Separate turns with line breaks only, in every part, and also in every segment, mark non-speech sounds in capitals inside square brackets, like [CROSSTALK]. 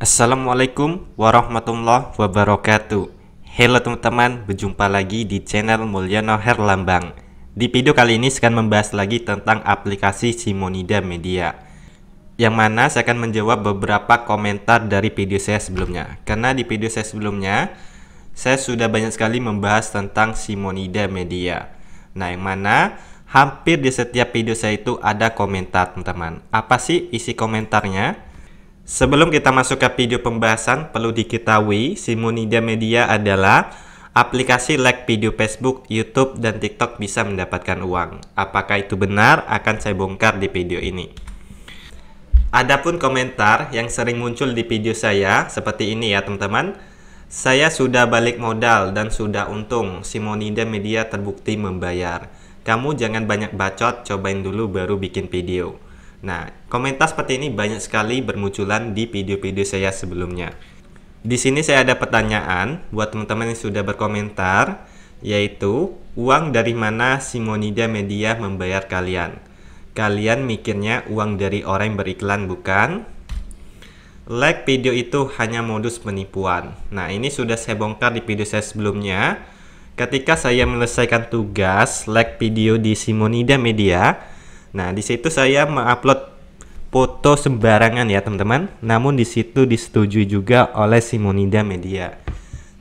Assalamualaikum warahmatullahi wabarakatuh Halo teman-teman, berjumpa lagi di channel Mulyono Herlambang Di video kali ini saya akan membahas lagi tentang aplikasi Simonida Media Yang mana saya akan menjawab beberapa komentar dari video saya sebelumnya Karena di video saya sebelumnya Saya sudah banyak sekali membahas tentang Simonida Media Nah yang mana hampir di setiap video saya itu ada komentar teman-teman Apa sih isi komentarnya? Sebelum kita masuk ke video pembahasan, perlu diketahui Simonida Media adalah aplikasi like video Facebook, YouTube, dan TikTok bisa mendapatkan uang. Apakah itu benar? Akan saya bongkar di video ini. Adapun komentar yang sering muncul di video saya seperti ini ya teman-teman. Saya sudah balik modal dan sudah untung. Simonida Media terbukti membayar. Kamu jangan banyak bacot, cobain dulu baru bikin video. Nah, komentar seperti ini banyak sekali bermunculan di video-video saya sebelumnya. Di sini saya ada pertanyaan buat teman-teman yang sudah berkomentar, yaitu uang dari mana Simonida Media membayar kalian? Kalian mikirnya uang dari orang yang beriklan bukan? Like video itu hanya modus penipuan. Nah, ini sudah saya bongkar di video saya sebelumnya. Ketika saya menyelesaikan tugas like video di Simonida Media, Nah, di situ saya mengupload foto sembarangan ya, teman-teman. Namun di situ disetujui juga oleh Simonida Media.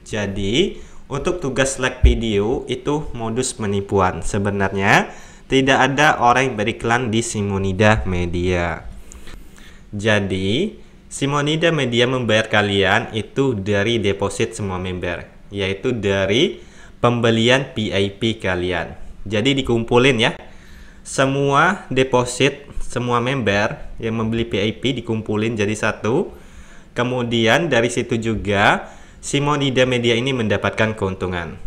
Jadi, untuk tugas like video itu modus penipuan. Sebenarnya tidak ada orang yang beriklan di Simonida Media. Jadi, Simonida Media membayar kalian itu dari deposit semua member, yaitu dari pembelian PIP kalian. Jadi dikumpulin ya semua deposit semua member yang membeli VIP dikumpulin jadi satu. Kemudian dari situ juga Simonida Media ini mendapatkan keuntungan.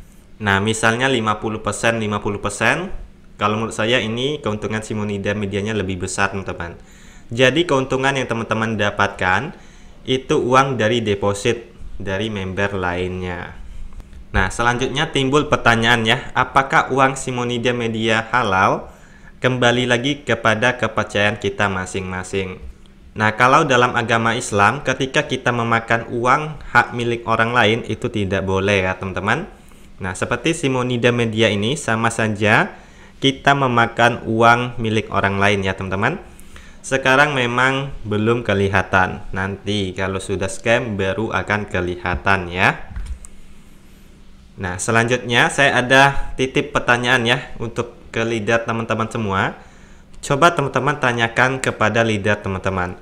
Nah, misalnya 50%, 50%. Kalau menurut saya ini keuntungan Simonida medianya lebih besar, teman-teman. Jadi keuntungan yang teman-teman dapatkan itu uang dari deposit dari member lainnya. Nah, selanjutnya timbul pertanyaan ya, apakah uang Simonida Media halal? kembali lagi kepada kepercayaan kita masing-masing. Nah, kalau dalam agama Islam, ketika kita memakan uang hak milik orang lain itu tidak boleh ya, teman-teman. Nah, seperti simonida media ini sama saja kita memakan uang milik orang lain ya, teman-teman. Sekarang memang belum kelihatan. Nanti kalau sudah scam baru akan kelihatan ya. Nah, selanjutnya saya ada titip pertanyaan ya untuk ke leader teman-teman semua, coba teman-teman tanyakan kepada leader teman-teman.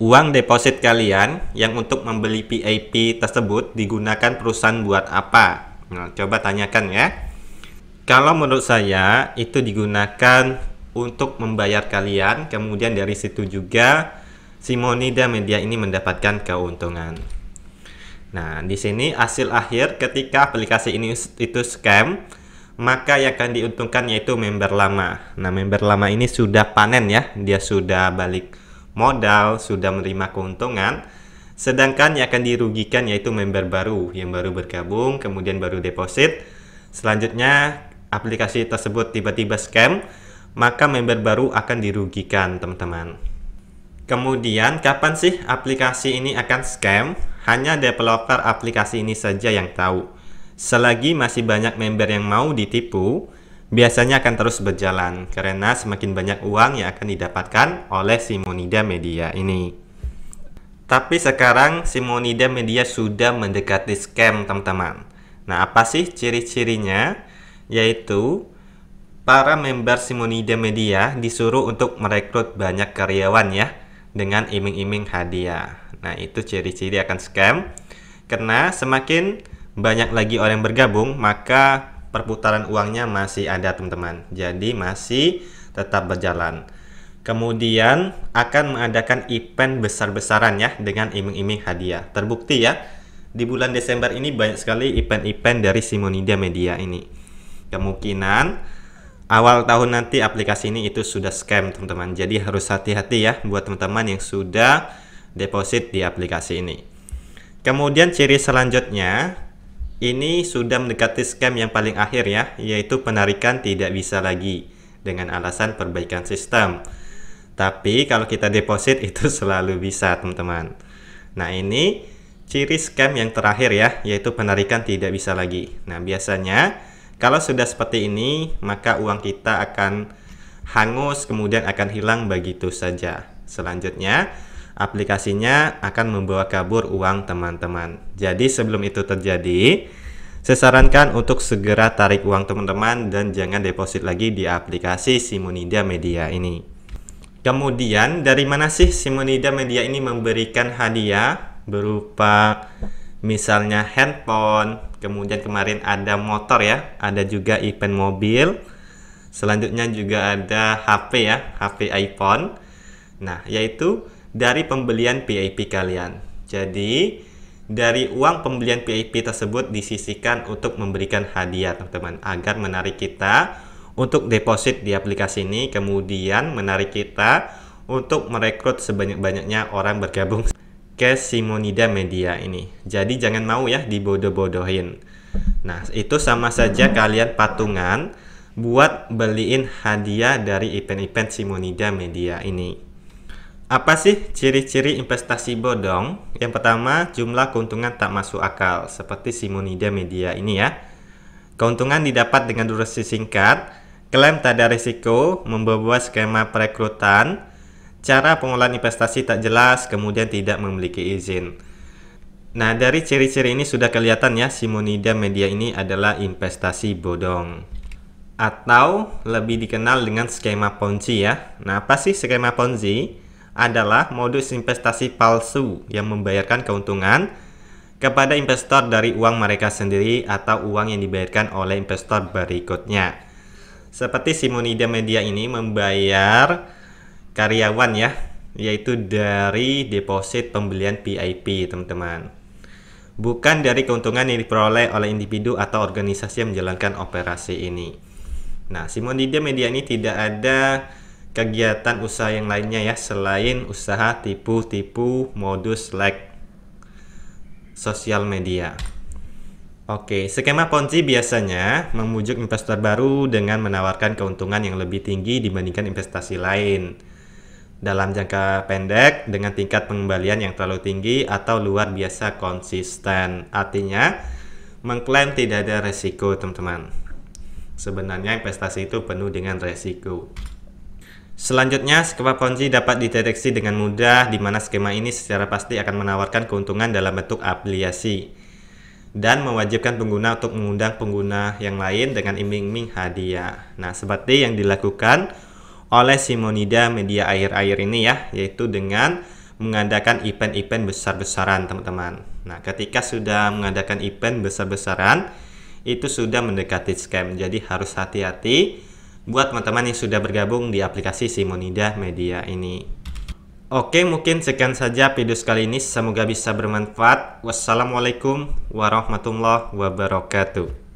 Uang deposit kalian yang untuk membeli pip tersebut digunakan perusahaan buat apa? Nah, coba tanyakan ya. Kalau menurut saya itu digunakan untuk membayar kalian, kemudian dari situ juga Simonida Media ini mendapatkan keuntungan. Nah, di sini hasil akhir ketika aplikasi ini itu scam, maka yang akan diuntungkan yaitu member lama. Nah, member lama ini sudah panen ya, dia sudah balik modal, sudah menerima keuntungan. Sedangkan yang akan dirugikan yaitu member baru yang baru bergabung, kemudian baru deposit. Selanjutnya, aplikasi tersebut tiba-tiba scam, maka member baru akan dirugikan, teman-teman. Kemudian, kapan sih aplikasi ini akan scam? Hanya developer aplikasi ini saja yang tahu. Selagi masih banyak member yang mau ditipu, biasanya akan terus berjalan karena semakin banyak uang yang akan didapatkan oleh Simonida Media ini. Tapi sekarang Simonida Media sudah mendekati scam teman-teman. Nah apa sih ciri-cirinya? Yaitu para member Simonida Media disuruh untuk merekrut banyak karyawan ya dengan iming-iming hadiah. Nah itu ciri-ciri akan scam karena semakin banyak lagi orang yang bergabung, maka perputaran uangnya masih ada teman-teman. Jadi masih tetap berjalan. Kemudian akan mengadakan event besar-besaran ya dengan iming-iming hadiah. Terbukti ya, di bulan Desember ini banyak sekali event-event dari Simonidia Media ini. Kemungkinan awal tahun nanti aplikasi ini itu sudah scam teman-teman. Jadi harus hati-hati ya buat teman-teman yang sudah deposit di aplikasi ini. Kemudian ciri selanjutnya ini sudah mendekati scam yang paling akhir ya, yaitu penarikan tidak bisa lagi dengan alasan perbaikan sistem. Tapi kalau kita deposit [LAUGHS] itu selalu bisa teman-teman. Nah ini ciri scam yang terakhir ya, yaitu penarikan tidak bisa lagi. Nah biasanya kalau sudah seperti ini, maka uang kita akan hangus kemudian akan hilang begitu saja. Selanjutnya, aplikasinya akan membawa kabur uang teman-teman. Jadi sebelum itu terjadi, saya sarankan untuk segera tarik uang teman-teman dan jangan deposit lagi di aplikasi Simonida Media ini. Kemudian dari mana sih Simonida Media ini memberikan hadiah berupa misalnya handphone, kemudian kemarin ada motor ya, ada juga event mobil, selanjutnya juga ada HP ya, HP iPhone. Nah, yaitu dari pembelian PIP kalian. Jadi, dari uang pembelian PIP tersebut disisikan untuk memberikan hadiah teman-teman agar menarik kita untuk deposit di aplikasi ini kemudian menarik kita untuk merekrut sebanyak-banyaknya orang bergabung ke Simonida Media ini jadi jangan mau ya dibodoh-bodohin nah itu sama saja kalian patungan buat beliin hadiah dari event-event Simonida Media ini apa sih ciri-ciri investasi bodong? Yang pertama, jumlah keuntungan tak masuk akal, seperti Simonida Media ini ya. Keuntungan didapat dengan durasi singkat, klaim tak ada risiko, membawa skema perekrutan, cara pengolahan investasi tak jelas, kemudian tidak memiliki izin. Nah, dari ciri-ciri ini sudah kelihatan ya, Simonida Media ini adalah investasi bodong atau lebih dikenal dengan skema Ponzi ya. Nah, apa sih skema Ponzi? adalah modus investasi palsu yang membayarkan keuntungan kepada investor dari uang mereka sendiri atau uang yang dibayarkan oleh investor berikutnya. Seperti Simonida Media ini membayar karyawan ya, yaitu dari deposit pembelian PIP, teman-teman. Bukan dari keuntungan yang diperoleh oleh individu atau organisasi yang menjalankan operasi ini. Nah, Simonida Media ini tidak ada kegiatan usaha yang lainnya ya selain usaha tipu-tipu modus like sosial media. Oke, skema ponzi biasanya memujuk investor baru dengan menawarkan keuntungan yang lebih tinggi dibandingkan investasi lain. Dalam jangka pendek dengan tingkat pengembalian yang terlalu tinggi atau luar biasa konsisten. Artinya, mengklaim tidak ada resiko, teman-teman. Sebenarnya investasi itu penuh dengan resiko. Selanjutnya, skema ponzi dapat dideteksi dengan mudah di mana skema ini secara pasti akan menawarkan keuntungan dalam bentuk afiliasi dan mewajibkan pengguna untuk mengundang pengguna yang lain dengan iming-iming hadiah. Nah, seperti yang dilakukan oleh Simonida Media air-air ini ya, yaitu dengan mengadakan event-event besar-besaran, teman-teman. Nah, ketika sudah mengadakan event besar-besaran, itu sudah mendekati scam. Jadi harus hati-hati buat teman-teman yang sudah bergabung di aplikasi Simonida Media ini. Oke, mungkin sekian saja video kali ini. Semoga bisa bermanfaat. Wassalamualaikum warahmatullahi wabarakatuh.